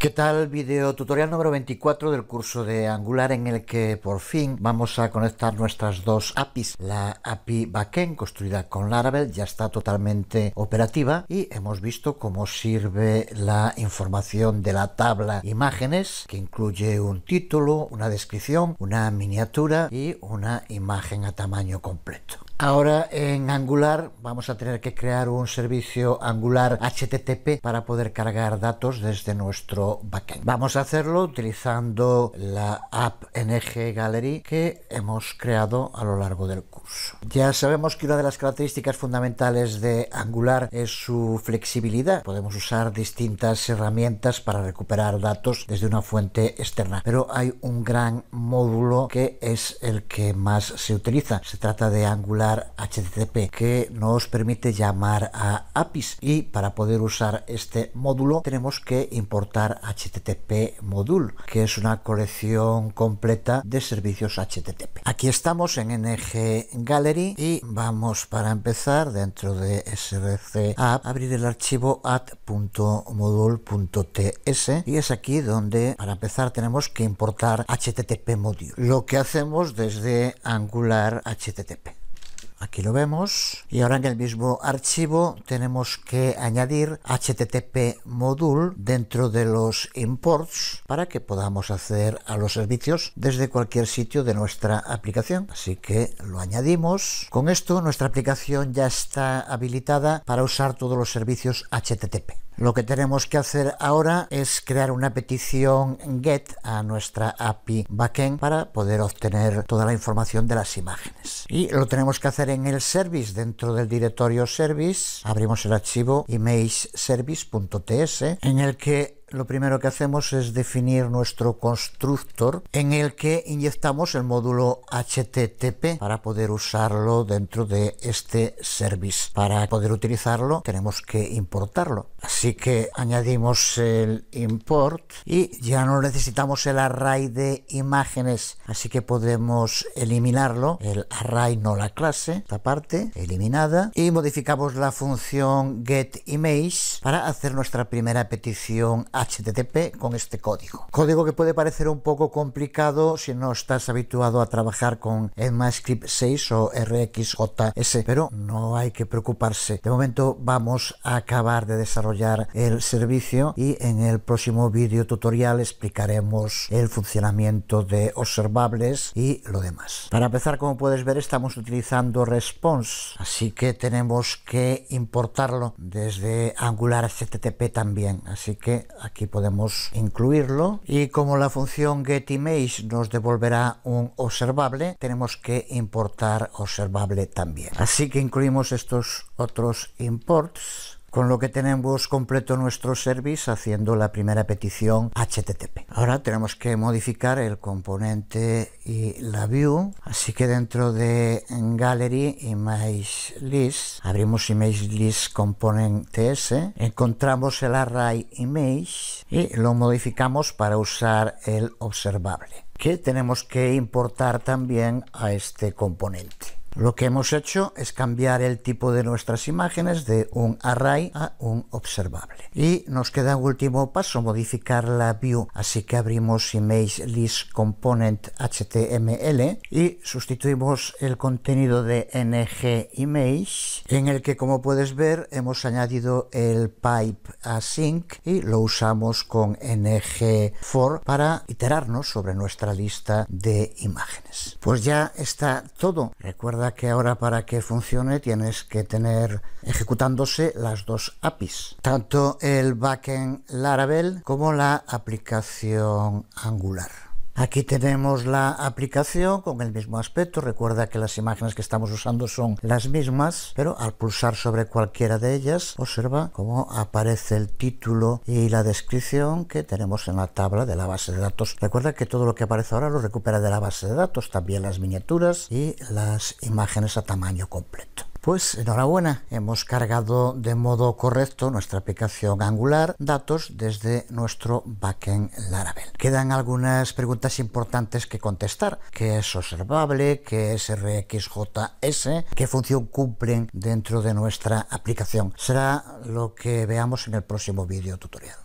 ¿Qué tal? Video tutorial número 24 del curso de Angular en el que por fin vamos a conectar nuestras dos APIs. La API backend construida con Laravel ya está totalmente operativa y hemos visto cómo sirve la información de la tabla imágenes que incluye un título, una descripción, una miniatura y una imagen a tamaño completo. Ahora en Angular vamos a tener que crear un servicio Angular HTTP para poder cargar datos desde nuestro backend. Vamos a hacerlo utilizando la app NG Gallery que hemos creado a lo largo del curso. Ya sabemos que una de las características fundamentales de Angular es su flexibilidad. Podemos usar distintas herramientas para recuperar datos desde una fuente externa, pero hay un gran módulo que es el que más se utiliza. Se trata de Angular HTTP que nos permite llamar a APIs y para poder usar este módulo tenemos que importar HTTP module que es una colección completa de servicios HTTP. Aquí estamos en NG Gallery y vamos para empezar dentro de src app abrir el archivo add.module.ts y es aquí donde para empezar tenemos que importar HTTP module. Lo que hacemos desde Angular HTTP aquí lo vemos y ahora en el mismo archivo tenemos que añadir http module dentro de los imports para que podamos acceder a los servicios desde cualquier sitio de nuestra aplicación así que lo añadimos con esto nuestra aplicación ya está habilitada para usar todos los servicios http lo que tenemos que hacer ahora es crear una petición GET a nuestra API backend para poder obtener toda la información de las imágenes. Y lo tenemos que hacer en el service, dentro del directorio service, abrimos el archivo images-service.ts en el que lo primero que hacemos es definir nuestro constructor en el que inyectamos el módulo HTTP para poder usarlo dentro de este service. Para poder utilizarlo tenemos que importarlo. Así que añadimos el import y ya no necesitamos el array de imágenes. Así que podemos eliminarlo. El array no la clase, esta parte eliminada. Y modificamos la función getImage para hacer nuestra primera petición HTTP con este código. Código que puede parecer un poco complicado si no estás habituado a trabajar con ECMAScript 6 o RxJS, pero no hay que preocuparse. De momento vamos a acabar de desarrollar el servicio y en el próximo vídeo tutorial explicaremos el funcionamiento de observables y lo demás. Para empezar, como puedes ver, estamos utilizando response, así que tenemos que importarlo desde Angular HTTP también, así que aquí aquí podemos incluirlo y como la función getImage nos devolverá un observable, tenemos que importar observable también. Así que incluimos estos otros imports con lo que tenemos completo nuestro service haciendo la primera petición HTTP. Ahora tenemos que modificar el componente y la view, así que dentro de Gallery Image List abrimos Image List Component TS, encontramos el array image y lo modificamos para usar el observable que tenemos que importar también a este componente. Lo que hemos hecho es cambiar el tipo de nuestras imágenes de un array a un observable. Y nos queda un último paso, modificar la view. Así que abrimos image list component HTML y sustituimos el contenido de ng image en el que como puedes ver hemos añadido el pipe async y lo usamos con ng for para iterarnos sobre nuestra lista de imágenes. Pues ya está todo. Recuerda que ahora para que funcione tienes que tener ejecutándose las dos APIs, tanto el backend Laravel como la aplicación Angular. Aquí tenemos la aplicación con el mismo aspecto. Recuerda que las imágenes que estamos usando son las mismas, pero al pulsar sobre cualquiera de ellas, observa cómo aparece el título y la descripción que tenemos en la tabla de la base de datos. Recuerda que todo lo que aparece ahora lo recupera de la base de datos, también las miniaturas y las imágenes a tamaño completo. Pues enhorabuena, hemos cargado de modo correcto nuestra aplicación Angular datos desde nuestro backend Laravel. Quedan algunas preguntas importantes que contestar. ¿Qué es observable? ¿Qué es RxJS? ¿Qué función cumplen dentro de nuestra aplicación? Será lo que veamos en el próximo vídeo tutorial.